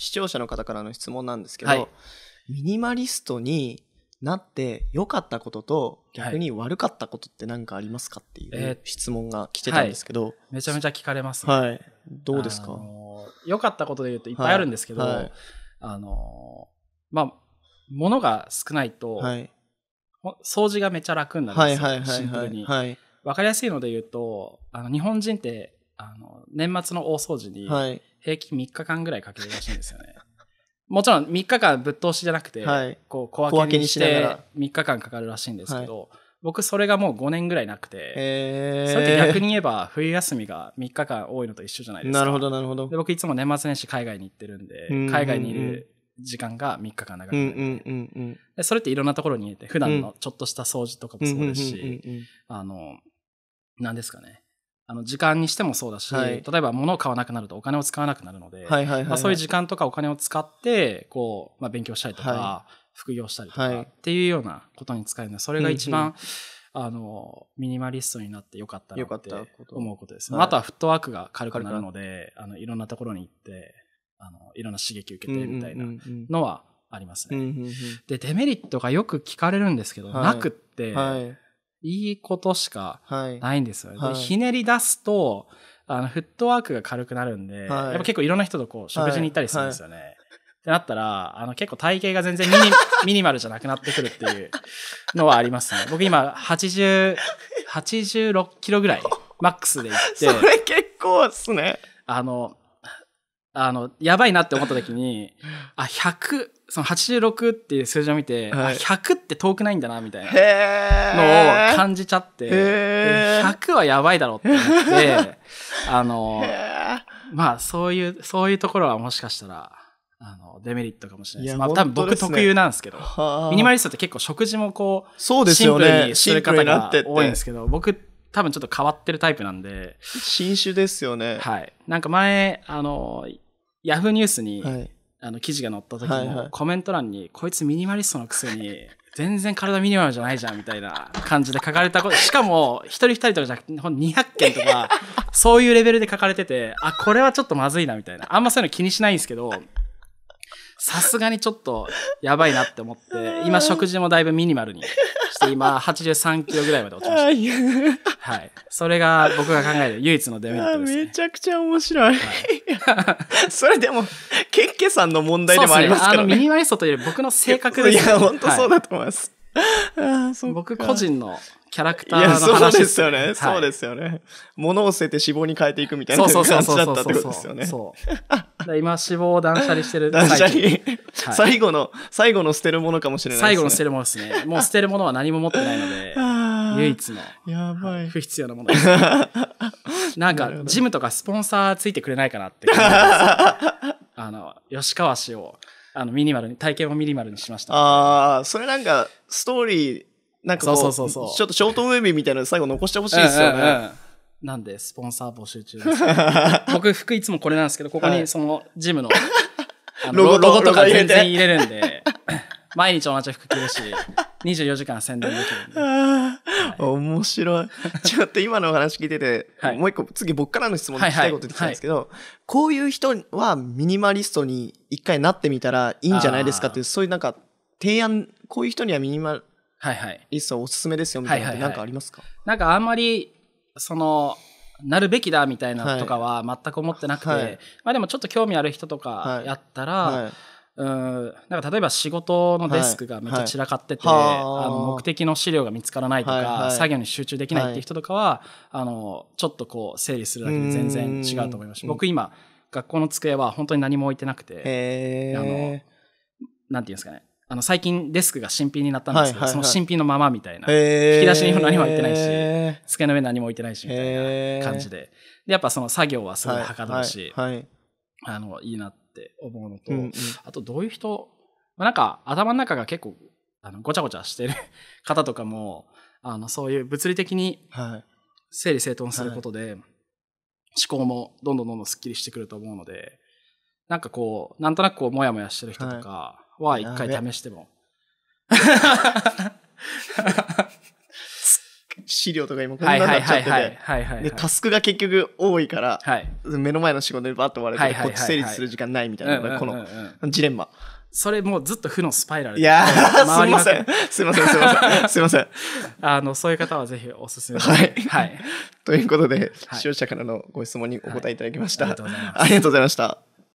視聴者の方からの質問なんですけど、はい、ミニマリストになって良かったことと逆に悪かったことって何かありますかっていう質問が来てたんですけど、えーはい、めちゃめちゃ聞かれます、ね、はいどうですか良かったことで言うといっぱいあるんですけど、はい、あのまあ物が少ないと、掃除がめちゃ楽になるんですよ、はいはいはいはい、シンプルに、はい、分かりやすいので言うとあの日本人ってあの年末の大掃除に、はい平均3日間ぐらいかけるらしいんですよね。もちろん3日間ぶっ通しじゃなくて、はい、こう小分けにして3日間かかるらしいんですけど、はい、僕それがもう5年ぐらいなくて、えー、それって逆に言えば冬休みが3日間多いのと一緒じゃないですか。なるほど、なるほど。僕いつも年末年始海外に行ってるんで、海外にいる時間が3日間長くなうんうんうん、でそれっていろんなところに入れて、普段のちょっとした掃除とかもそうですし、あの、なんですかね。あの時間にしてもそうだし、はい、例えば物を買わなくなるとお金を使わなくなるので、はいはい、そういう時間とかお金を使ってこう、まあ、勉強したりとか、はい、副業したりとかっていうようなことに使えるのでそれが一番、あのミニマリストになってよかったなって思うことです、ね、はい、あとはフットワークが軽くなるのであのいろんなところに行ってあのいろんな刺激を受けてみたいなのはありますね。でデメリットがよく聞かれるんですけど、なくって。はいいいことしかないんですよ。はい、ひねり出すと、あの、フットワークが軽くなるんで、はい、やっぱ結構いろんな人とこう、食事に行ったりするんですよね。はいはい、ってなったら、あの、結構体型が全然ミニ ミニマルじゃなくなってくるっていうのはありますね。僕今、80、86キロぐらい、マックスで行って。それ結構っすね。あの、あの、やばいなって思った時に、あ、100、その86っていう数字を見て、はい、100って遠くないんだなみたいなのを感じちゃって100はやばいだろって思って あのまあそういうそういうところはもしかしたらあのデメリットかもしれないです。まあ多分僕特有なんですけど、ミニマリストって結構食事もこうそうですよ、ね、シンプルにする方が多いんですけど僕多分ちょっと変わってるタイプなんで新種ですよねはいなんか前あのヤフーニュースに、はいあの記事が載った時はいはいコメント欄に、こいつミニマリストのくせに、全然体ミニマルじゃないじゃんみたいな感じで書かれたこと、しかも一人二人とかじゃなくて、ほんと200件とか、そういうレベルで書かれてて、あ、これはちょっとまずいなみたいな。あんまそういうの気にしないんですけど、さすがにちょっとやばいなって思って、今食事もだいぶミニマルにして今83キロぐらいまで落ちました。はい。それが僕が考える唯一のデメリットです、ね、めちゃくちゃ面白い。はい、それでも、ケンケさんの問題でもありますからね。ねあのミニマリストというより僕の性格です、ね、いや、本当そうだと思います。はい、僕個人のキャラクターの話です、ね、よね。そうですよね。はい、物を捨てて脂肪に変えていくみたいな感じだったってことですよね。そう今、脂肪を断捨離してる。断捨離、最後の、最後の捨てるものかもしれないですね。最後の捨てるものですね。もう捨てるものは何も持ってないので、唯一の。やばい。不必要なものです、ね。なんか、ジムとかスポンサーついてくれないかなって あの、吉川氏を、あの、ミニマルに、体験をミニマルにしました。ああ、それなんか、ストーリー、なんかそうそうそうちょっとショートムービーみたいなの最後残してほしいですよね。うんうんうん、なんで、スポンサー募集中です、僕、服いつもこれなんですけど、ここにその、ジムの、はい、ロゴロゴとか全然入れるんで、毎日同じ服着るし、24時間宣伝できるんで。はい、面白い。ちょっと今のお話聞いてて、もう一個、次僕からの質問聞きたいこと言ってたんですけど、はいはい、こういう人はミニマリストに一回なってみたらいいんじゃないですかっていう、そういうなんか、提案、こういう人にはミニマはいはい。リスさおすすめですよみたいななんかありますか、はいはいはい、なんかあんまり、その、なるべきだみたいなとかは全く思ってなくて、はいまあでもちょっと興味ある人とかやったら、はい、うんなんか例えば仕事のデスクがめっちゃ散らかってて、あの目的の資料が見つからないとか、作業に集中できないっていう人とかは、あのちょっとこう整理するだけで全然違うと思います僕今学校の机は本当に何も置いてなくてあのなんていうんですかねあの最近デスクが新品になったんですけど、はいはいはい、その新品のままみたいな、引き出しに何も置いてないし、机の上何も置いてないしみたいな感じでで、やっぱその作業はすごいはかどるし、はいはいはい、あのいいなって思うのと、うんうん、あとどういう人なんか頭の中が結構あのごちゃごちゃしてる 方とかもあのそういう物理的に整理整頓することで、思考もどんどんどんどんすっきりしてくると思うのでなんかこうなんとなくこうモヤモヤしてる人とか、は一回試しても。資料とか今こんなになっちゃってて、はいはい、でタスクが結局多いから、はい、目の前の仕事でバッと割れて、こっち整理する時間ないみたいな、このジレンマ。それもうずっと負のスパイラルで。いやすいません。すいません、すいません。すいません。あの、そういう方はぜひおすすめはい。はい。ということで、視聴者からのご質問にお答えいただきました。ありがとうございました。